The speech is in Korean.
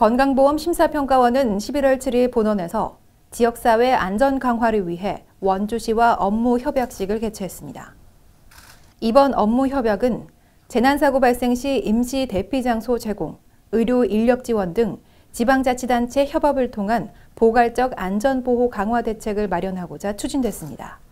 건강보험 심사평가원은 11월 7일 본원에서 지역사회 안전 강화를 위해 원주시와 업무 협약식을 개최했습니다. 이번 업무 협약은 재난사고 발생 시 임시 대피 장소 제공, 의료 인력 지원 등 지방자치단체 협업을 통한 보괄적 안전보호 강화 대책을 마련하고자 추진됐습니다.